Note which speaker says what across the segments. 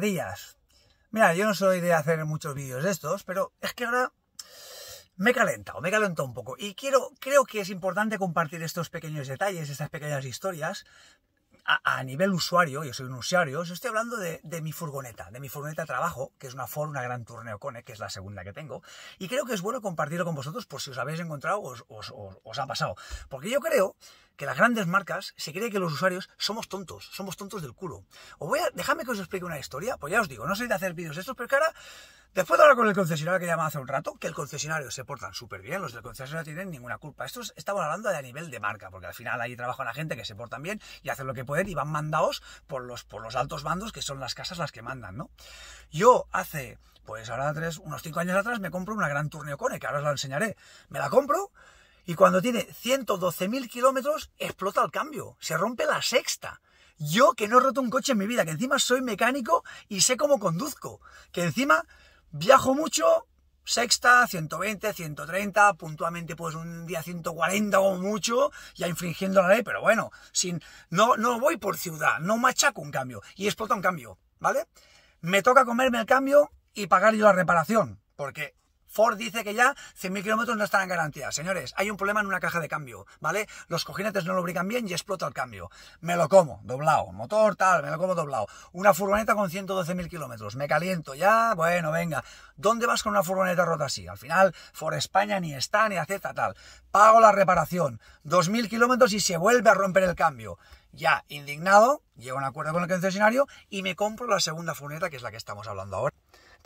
Speaker 1: días. Mira, yo no soy de hacer muchos vídeos de estos, pero es que ahora me he calentado, me he calentado un poco. Y quiero, creo que es importante compartir estos pequeños detalles, estas pequeñas historias, a, nivel usuario, yo soy un usuario, os estoy hablando de, mi furgoneta, de mi furgoneta de trabajo, que es una Ford, una Gran Tourneo Cone, que es la segunda que tengo, y creo que es bueno compartirlo con vosotros por si os habéis encontrado o os, ha pasado. Porque yo creo que las grandes marcas se cree que los usuarios somos tontos, somos tontos del culo. Os voy a, dejadme que os explique una historia, pues ya os digo, no soy de hacer vídeos de estos, pero cara, Después de hablar con el concesionario que llamaba hace un rato, que el concesionario se portan súper bien, los del concesionario no tienen ninguna culpa. Esto estamos hablando de a nivel de marca, porque al final ahí trabaja la gente que se portan bien y hacen lo que pueden y van mandados por los, por los altos bandos que son las casas las que mandan, ¿no? Yo hace, pues ahora tres, unos cinco años atrás, me compro una gran Tourneo Cone, que ahora os la enseñaré. Me la compro y cuando tiene 112.000 kilómetros, explota el cambio, se rompe la sexta. Yo que no he roto un coche en mi vida, que encima soy mecánico y sé cómo conduzco, que encima Viajo mucho, sexta, 120, 130, puntualmente pues un día 140 o mucho, ya infringiendo la ley, pero bueno, sin, no, no voy por ciudad, no machaco un cambio y explota un cambio, ¿vale? Me toca comerme el cambio y pagar yo la reparación, porque Ford dice que ya 100.000 kilómetros no están en garantía. Señores, hay un problema en una caja de cambio, ¿vale? Los cojinetes no lubrican bien y explota el cambio. Me lo como, doblado. Motor, tal, me lo como doblado. Una furgoneta con 112.000 kilómetros. Me caliento ya, bueno, venga. ¿Dónde vas con una furgoneta rota así? Al final, Ford España ni está, ni acepta tal. Pago la reparación. 2.000 kilómetros y se vuelve a romper el cambio ya indignado, llego a un acuerdo con el concesionario y me compro la segunda furgoneta, que es la que estamos hablando ahora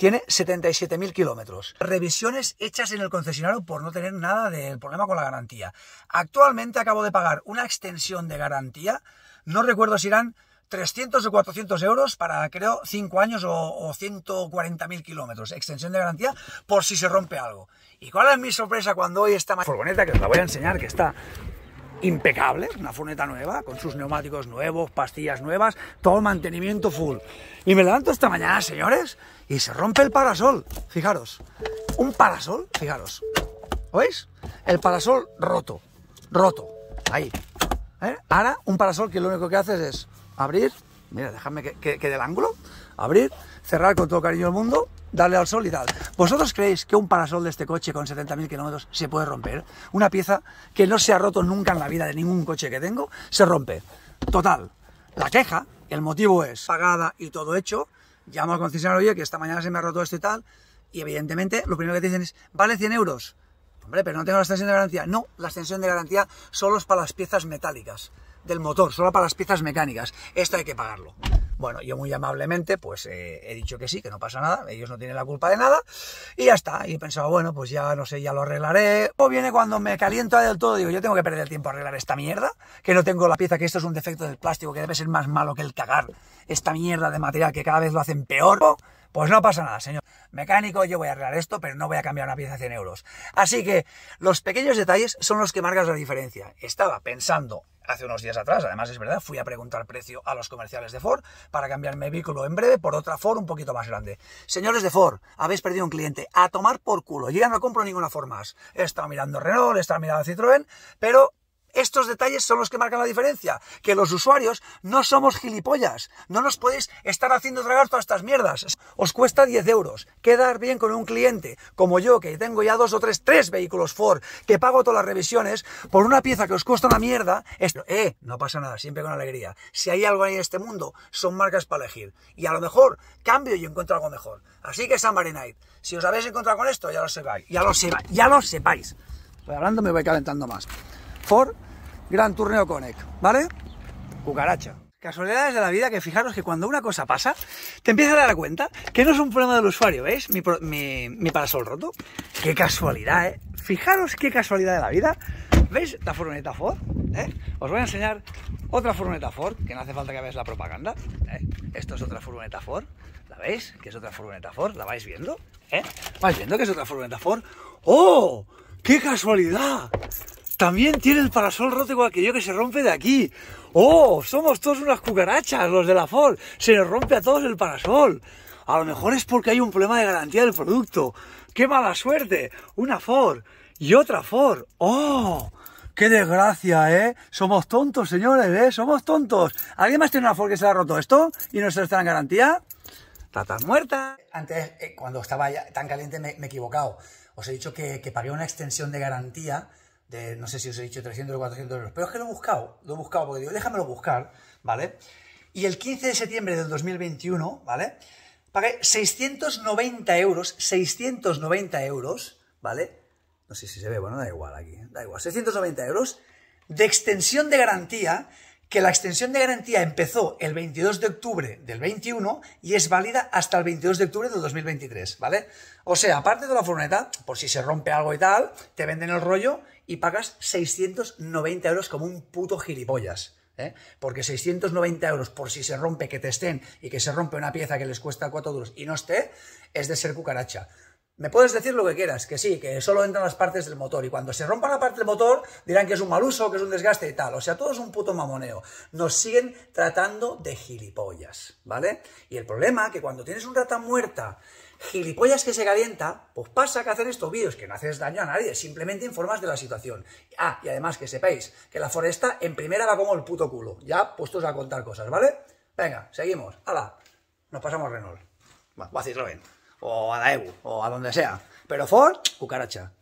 Speaker 1: tiene 77.000 kilómetros. Revisiones hechas en el concesionario por no tener nada del problema con la garantía. Actualmente acabo de pagar una extensión de garantía, no recuerdo si eran 300 o 400 euros para, creo, 5 años o, 140.000 kilómetros. Extensión de garantía por si se rompe algo. ¿Y cuál es mi sorpresa cuando hoy esta furgoneta, que os la voy a enseñar, que está impecable, una furgoneta nueva, con sus neumáticos nuevos, pastillas nuevas, todo mantenimiento full. Y me levanto esta mañana, señores, y se rompe el parasol. Fijaros, un parasol, fijaros. ¿Veis? El parasol roto, roto, ahí. ¿Eh? Ahora, un parasol que lo único que haces es abrir, mira, dejadme que, quede el ángulo, abrir, cerrar con todo cariño del mundo darle al sol y tal. ¿Vosotros creéis que un parasol de este coche con 70.000 kilómetros se puede romper? Una pieza que no se ha roto nunca en la vida de ningún coche que tengo, se rompe. Total, la queja, el motivo es pagada y todo hecho, llamo al concesionario, oye, que esta mañana se me ha roto esto y tal, y evidentemente lo primero que te dicen es, vale 100 euros. Hombre, pero no tengo la extensión de garantía. No, la extensión de garantía solo es para las piezas metálicas del motor, solo para las piezas mecánicas. Esto hay que pagarlo. Bueno, yo muy amablemente, pues eh, he dicho que sí, que no pasa nada, ellos no tienen la culpa de nada, y ya está. Y he pensado, bueno, pues ya no sé, ya lo arreglaré. O viene cuando me caliento del todo, digo, yo tengo que perder el tiempo a arreglar esta mierda, que no tengo la pieza, que esto es un defecto del plástico, que debe ser más malo que el cagar. Esta mierda de material que cada vez lo hacen peor. Pues no pasa nada, señor mecánico, yo voy a arreglar esto, pero no voy a cambiar una pieza a 100 euros. Así que los pequeños detalles son los que marcan la diferencia. Estaba pensando hace unos días atrás, además es verdad, fui a preguntar precio a los comerciales de Ford para cambiarme mi vehículo en breve por otra Ford un poquito más grande. Señores de Ford, habéis perdido un cliente, a tomar por culo, yo ya no compro ninguna Ford más. He estado mirando Renault, he estado mirando Citroën, pero estos detalles son los que marcan la diferencia, que los usuarios no somos gilipollas, no nos podéis estar haciendo tragar todas estas mierdas. Os cuesta 10 euros quedar bien con un cliente como yo, que tengo ya dos o tres, tres vehículos Ford, que pago todas las revisiones, por una pieza que os cuesta una mierda, eh, no pasa nada, siempre con alegría. Si hay algo ahí en este mundo, son marcas para elegir. Y a lo mejor cambio y encuentro algo mejor. Así que San Marinite, si os habéis encontrado con esto, ya lo sepáis, ya lo sepáis, ya lo sepáis. Pues hablando, me voy calentando más. Ford Gran turneo Connect, ¿vale? Cucaracha. Casualidades de la vida que fijaros que cuando una cosa pasa, te empiezas a dar cuenta que no es un problema del usuario, ¿veis? Mi, parasol roto. Qué casualidad, ¿eh? Fijaros qué casualidad de la vida. ¿Veis la furgoneta Ford? ¿Eh? Os voy a enseñar otra furgoneta Ford, que no hace falta que veáis la propaganda. ¿eh? Esto es otra furgoneta Ford. ¿La veis? Que es otra furgoneta Ford. ¿La vais viendo? ¿Eh? ¿Vais viendo que es otra furgoneta Ford? ¡Oh! ¡Qué casualidad! También tiene el parasol roto igual que yo que se rompe de aquí. ¡Oh! Somos todos unas cucarachas, los de la Ford. Se nos rompe a todos el parasol. A lo mejor es porque hay un problema de garantía del producto. ¡Qué mala suerte! Una Ford y otra Ford. ¡Oh! ¡Qué desgracia, eh! Somos tontos, señores, ¿eh? Somos tontos. ¿Alguien más tiene una Ford que se le ha roto esto y no se le está en garantía? Está muerta. Antes, eh, cuando estaba tan caliente, me, he equivocado. Os he dicho que, que pagué una extensión de garantía no sé si os he dicho 300 o 400 euros, pero es que lo he buscado, lo he buscado porque digo, déjamelo buscar, ¿vale? Y el 15 de septiembre del 2021, ¿vale? Pagué 690 euros, 690 euros, ¿vale? No sé si se ve, bueno, da igual aquí, ¿eh? da igual, 690 euros de extensión de garantía que la extensión de garantía empezó el 22 de octubre del 21 y es válida hasta el 22 de octubre del 2023, ¿vale? O sea, aparte de la furgoneta, por si se rompe algo y tal, te venden el rollo y pagas 690 euros como un puto gilipollas. ¿Eh? Porque 690 euros por si se rompe que te estén y que se rompe una pieza que les cuesta 4 duros y no esté, es de ser cucaracha. Me puedes decir lo que quieras, que sí, que solo entran las partes del motor. Y cuando se rompa la parte del motor, dirán que es un mal uso, que es un desgaste y tal. O sea, todo es un puto mamoneo. Nos siguen tratando de gilipollas, ¿vale? Y el problema es que cuando tienes un rata muerta, gilipollas que se calienta, pues pasa que hacen estos vídeos, que no haces daño a nadie, simplemente informas de la situación. Ah, y además que sepáis que la foresta en primera va como el puto culo. Ya puestos a contar cosas, ¿vale? Venga, seguimos. ¡Hala! Nos pasamos Renault. Va, o a Daewoo, o a donde sea. Pero Ford, cucaracha.